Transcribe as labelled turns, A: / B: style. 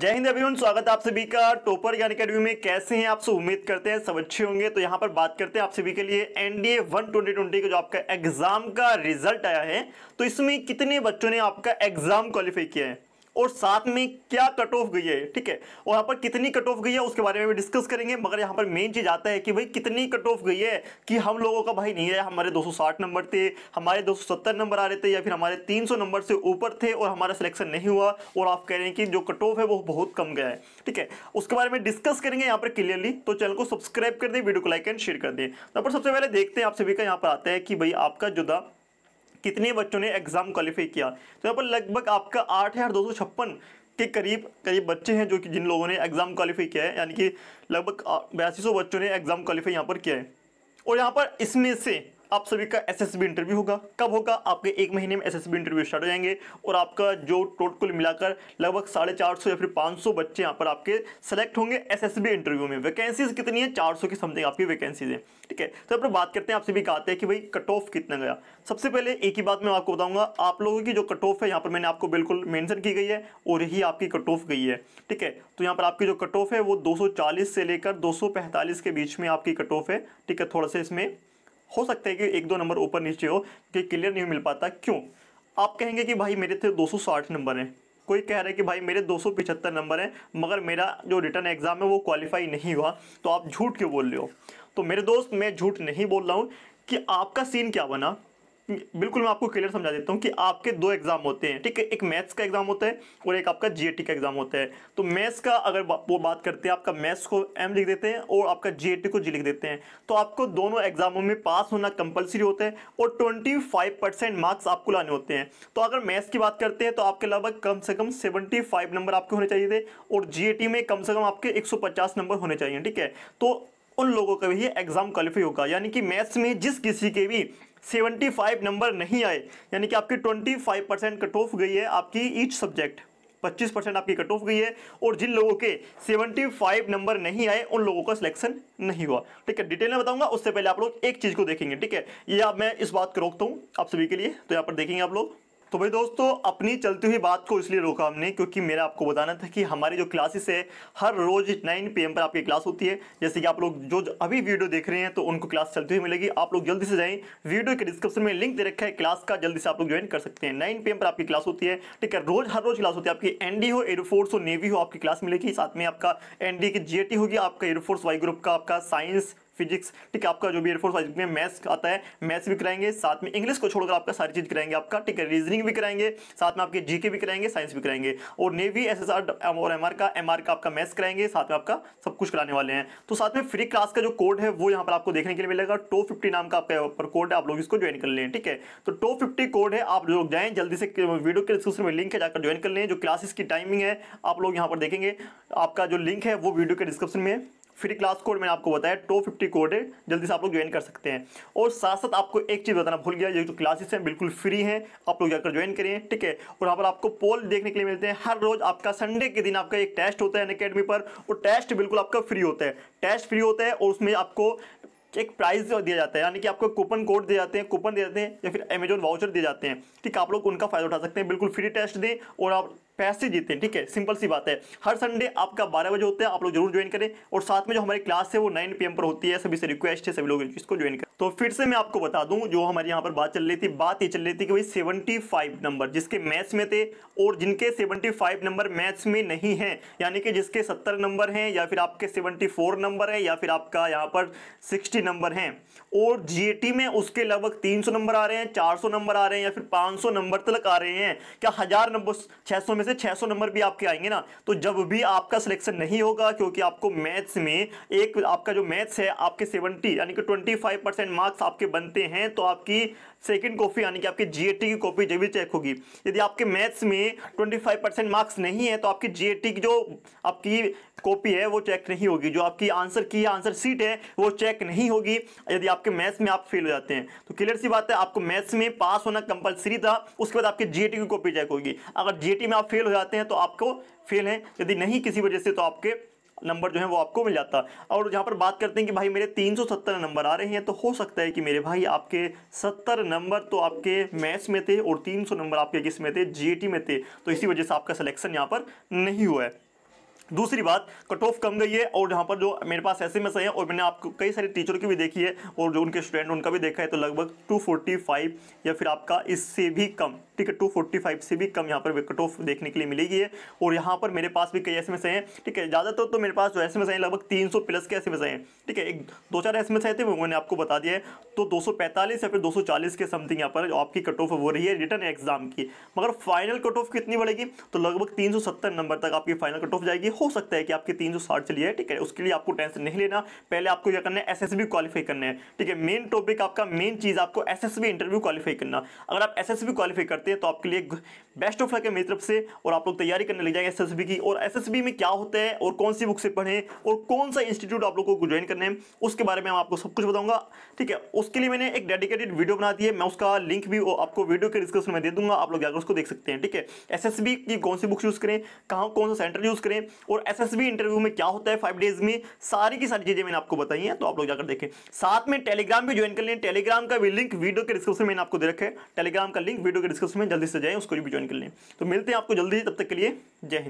A: जय हिंद अभी स्वागत आप सभी का टोपर ज्ञान अकेडमी में कैसे हैं सब उम्मीद करते हैं सब अच्छे होंगे तो यहाँ पर बात करते हैं आप सभी के लिए एनडीए वन ट्वेंटी ट्वेंटी का जो आपका एग्जाम का रिजल्ट आया है तो इसमें कितने बच्चों ने आपका एग्जाम क्वालिफाई किया है और साथ में क्या कट ऑफ गई है ठीक है और यहाँ पर कितनी कट ऑफ गई है उसके बारे में भी डिस्कस करेंगे मगर यहाँ पर मेन चीज आता है कि भाई कितनी कट ऑफ गई है कि हम लोगों का भाई नहीं है हमारे 260 नंबर थे हमारे 270 नंबर आ रहे थे या फिर हमारे 300 नंबर से ऊपर थे और हमारा सिलेक्शन नहीं हुआ और आप कह रहे हैं कि जो कट ऑफ है वो बहुत कम गया है ठीक है उसके बारे में डिस्कस करेंगे यहाँ पर क्लियरली तो चैनल को सब्सक्राइब कर दें वीडियो को लाइक एंड शेयर कर दें यहाँ तो पर सबसे पहले देखते हैं आप सभी का यहाँ पर आता है कि भाई आपका जुदा कितने बच्चों ने एग्ज़ाम क्वालिफाई किया तो यहाँ पर लगभग आपका आठ हज़ार दो सौ छप्पन के करीब करीब बच्चे हैं जो कि जिन लोगों ने एग्ज़ाम क्वालिफाई किया है यानी कि लगभग बयासी सौ बच्चों ने एग्ज़ाम क्वालिफाई यहाँ पर किया है और यहाँ पर इसमें से आप सभी का एस इंटरव्यू होगा कब होगा आपके एक महीने में एस इंटरव्यू स्टार्ट हो जाएंगे और आपका जो टोटल मिलाकर लगभग साढ़े चार सौ या फिर पाँच सौ बच्चे यहाँ पर आपके सेलेक्ट होंगे एस इंटरव्यू में वैकेंसीज कितनी है चार सौ की समथिंग आपकी वैकेंसीज हैं ठीक है तो यहाँ बात करते हैं आप सभी का आते हैं कि भाई कट ऑफ कितना गया सबसे पहले एक ही बात मैं आपको बताऊँगा आप लोगों की जो कट ऑफ है यहाँ पर मैंने आपको बिल्कुल मैंसन की गई है और यही आपकी कट ऑफ गई है ठीक है तो यहाँ पर आपकी जो कट ऑफ है वो दो से लेकर दो के बीच में आपकी कट ऑफ है ठीक है थोड़ा सा इसमें हो सकता है कि एक दो नंबर ऊपर नीचे हो कि क्लियर नहीं मिल पाता क्यों आप कहेंगे कि भाई मेरे थे 260 नंबर हैं कोई कह रहा है कि भाई मेरे दो नंबर हैं मगर मेरा जो रिटर्न एग्ज़ाम है वो क्वालिफाई नहीं हुआ तो आप झूठ क्यों बोल रहे हो तो मेरे दोस्त मैं झूठ नहीं बोल रहा हूँ कि आपका सीन क्या बना बिल्कुल मैं आपको क्लियर समझा देता हूँ कि आपके दो एग्जाम होते हैं ठीक है एक मैथ्स का एग्जाम होता है और एक आपका जीएटी का एग्जाम होता है तो मैथ्स का अगर वो बात करते हैं आपका मैथ्स को एम लिख देते हैं और आपका जीएटी को जी लिख देते हैं तो आपको दोनों एग्जामों में पास होना कंपलसरी होता है और ट्वेंटी मार्क्स आपको लाने होते हैं तो अगर मैथ्स की बात करते हैं तो आपके लगभग कम से कम सेवेंटी नंबर आपके होने चाहिए थे और जी में कम से कम आपके एक नंबर होने चाहिए ठीक है तो उन लोगों का भी एग्जाम क्वालिफाई होगा यानी कि मैथ्स में जिस किसी के भी सेवेंटी फाइव नंबर नहीं आए यानी कि आपकी twenty five percent cut off गई है आपकी ईच सब्जेक्ट पच्चीस परसेंट आपकी कट ऑफ गई है और जिन लोगों के सेवेंटी फाइव नंबर नहीं आए उन लोगों का सिलेक्शन नहीं हुआ ठीक है डिटेल में बताऊंगा उससे पहले आप लोग एक चीज़ को देखेंगे ठीक है ये आप मैं इस बात को रोकता हूँ आप सभी के लिए तो यहाँ पर देखेंगे आप लोग तो भाई दोस्तों अपनी चलती हुई बात को इसलिए रोका हमने क्योंकि मेरा आपको बताना था कि हमारी जो क्लासेस है हर रोज 9 पीएम पर आपकी क्लास होती है जैसे कि आप लोग जो अभी वीडियो देख रहे हैं तो उनको क्लास चलती हुई मिलेगी आप लोग जल्दी से जाएं वीडियो के डिस्क्रिप्शन में लिंक दे रखा है क्लास का जल्दी से आप लोग ज्वाइन कर सकते हैं नाइन पी पर आपकी क्लास होती है ठीक है रोज हर रोज क्लास होती है आपकी एनडी हो एयरफोर्स हो नेवी हो आपकी क्लास मिलेगी साथ में आपका एनडी की जी होगी आपका एयरफोर्स वाई ग्रुप का आपका साइंस फिजिक्स ठीक है आपका जो भी एयरफोर्स में मैथ्स आता है मैथ्स भी कराएंगे साथ में इंग्लिश को छोड़कर आपका सारी चीज़ कराएंगे आपका ठीक है रीजनिंग भी कराएंगे साथ में आपके जीके भी कराएंगे साइंस भी कराएंगे और नेवी एस और एम का एम का आपका मैथ्स कराएंगे साथ में आपका सब कुछ कराने वाले हैं तो साथ में फ्री क्लास का जो कोड है वो यहाँ पर आपको देखने के लिए मिलेगा टो फिफ्टी नाम का आपका पर कोड है आप लोग इसको ज्वाइन कर लें ठीक है तो टो फिफ्टी कोड है आप लोग जाएँ जल्दी से वीडियो के डिस्क्रिप्शन में लिंक है जाकर ज्वाइन कर लें जो क्लासेस की टाइमिंग है आप लोग यहाँ पर देखेंगे आपका जो लिंक है वो वीडियो के डिस्क्रिप्शन में फ्री क्लास कोड मैंने आपको बताया टो फिफ्टी कोड है जल्दी से आप लोग ज्वाइन कर सकते हैं और साथ साथ आपको एक चीज़ बताना भूल गया ये जो क्लासेस हैं बिल्कुल फ्री हैं आप लोग जाकर ज्वाइन करिए ठीक है और यहाँ पर आपको पोल देखने के लिए मिलते हैं हर रोज आपका संडे के दिन आपका एक टेस्ट होता है अकेडमी पर और टेस्ट बिल्कुल आपका फ्री होता है टेस्ट फ्री होता है और उसमें आपको एक प्राइस दिया जाता है यानी कि आपको कूपन कोड दिए जाते हैं कूपन दे जाते हैं या फिर अमेजोन वाउचर दिए जाते हैं ठीक है आप लोग उनका फ़ायदा उठा सकते हैं बिल्कुल फ्री टेस्ट दें और आप पैसे जीते हैं ठीक है सिंपल सी बात है हर संडे आपका बारह बजे होता है आप लोग जरूर ज्वाइन करें और साथ में जो हमारी क्लास है वो नाइन पी पर होती है सभी से रिक्वेस्ट है सभी लोग इसको ज्वाइन करें तो फिर से मैं आपको बता दूं जो हमारे यहाँ पर बात चल रही थी बात ये चल रही थी कि भाई सेवेंटी नंबर जिसके मैथ्स में थे और जिनके सेवेंटी नंबर मैथ्स में नहीं है यानी कि जिसके सत्तर नंबर हैं या फिर आपके सेवेंटी नंबर है या फिर आपका यहाँ पर सिक्सटी नंबर हैं और जी में उसके लगभग तीन नंबर आ रहे हैं चार नंबर आ रहे हैं या फिर पाँच नंबर तक आ रहे हैं क्या हज़ार नंबर छः में से 600 नंबर भी आपके आएंगे ना तो जब भी आपका सिलेक्शन नहीं होगा क्योंकि आपको मैथ्स में एक आपका जो मैथ्स है आपके 70 यानी कि 25 परसेंट मार्क्स आपके बनते हैं तो आपकी सेकेंड कॉपी यानी कि आपकी जीएटी की कॉपी जब भी चेक होगी यदि आपके मैथ्स में 25 परसेंट मार्क्स नहीं है तो आपकी जीएटी की जो आपकी कॉपी है वो चेक नहीं होगी जो आपकी आंसर की आंसर सीट है वो चेक नहीं होगी यदि आपके मैथ्स में आप फेल हो जाते हैं तो क्लियर सी बात है आपको मैथ्स में पास होना कंपलसरी था उसके बाद आपकी जीएटी की कॉपी चेक होगी अगर जीएटी में आप फेल हो जाते हैं तो आपको फेल हैं यदि नहीं किसी वजह से तो आपके नंबर जो है वो आपको मिल जाता और जहाँ पर बात करते हैं कि भाई मेरे 370 नंबर आ रहे हैं तो हो सकता है कि मेरे भाई आपके 70 नंबर तो आपके मैथ्स में थे और 300 नंबर आपके किस में थे जीएटी e में थे तो इसी वजह से आपका सिलेक्शन यहाँ पर नहीं हुआ है दूसरी बात कट ऑफ कम गई है और यहाँ पर जो मेरे पास एस एम है और मैंने आपको कई सारे टीचर की भी देखी है और जो उनके स्टूडेंट उनका भी देखा है तो लगभग 245 या फिर आपका इससे भी कम ठीक है 245 से भी कम यहाँ पर कट ऑफ देखने के लिए मिलेगी है और यहाँ पर मेरे पास भी कई एस एम हैं ठीक है ज़्यादातर तो, तो मेरे पास जो एस एम हैं लगभग तीन प्लस के एस एम है ठीक है एक दो चार एस एम आए थे वो मैंने आपको बता दिया है तो दो या फिर दो के समथिंग यहाँ पर जो आपकी कट ऑफ हो रही है रिटर्न एग्जाम की मगर फाइनल कट ऑफ कितनी बढ़ेगी तो लगभग तीन नंबर तक आपकी फाइनल कट ऑफ जाएगी हो सकता है कि आपके तीन सौ साठ चलिए ठीक है उसके लिए आपको टेंशन नहीं लेना पहले आपको क्या करना है एस एस बी क्वालिफाई करना है ठीक है मेन टॉपिक आपका मेन चीज़ आपको S S B interview qualify करना अगर आप एस एस बी क्वालिफाई करते हैं तो आपके लिए बेस्ट ऑफ लक है मेरी तरफ से और आप लोग तैयारी करने लग जाएंगे एस एस बी की और एस एस बी में क्या होता है और कौन सी बुक से पढ़ें और कौन सा इंस्टीट्यूट आप लोग को ज्वाइन करना है उसके बारे में मैं आपको सब कुछ बताऊंगा ठीक है उसके लिए मैंने एक डेडिकेटेड वीडियो बना दी है मैं उसका लिंक भी आपको वीडियो के डिस्क्रिप्शन में दे दूंगा आप लोग जाकर उसको देख सकते हैं ठीक है एस की कौन सी बुक्स यूज़ करें कहाँ कौन सा सेंटर यूज़ करें और एसएसबी इंटरव्यू में क्या होता है फाइव डेज में सारी की सारी चीजें मैंने आपको बताई हैं तो आप लोग जाकर देखें साथ में टेलीग्राम भी ज्वाइन कर लें टेलीग्राम का भी लिंक वीडियो के डिस्क्रिप्शन में आपको दे रखे है टेलीग्राम का लिंक वीडियो के डिस्क्रिप्शन में जल्दी से जाए उसको भी ज्वाइन कर लें तो मिलते हैं आपको जल्दी तब तक के लिए जय हिंद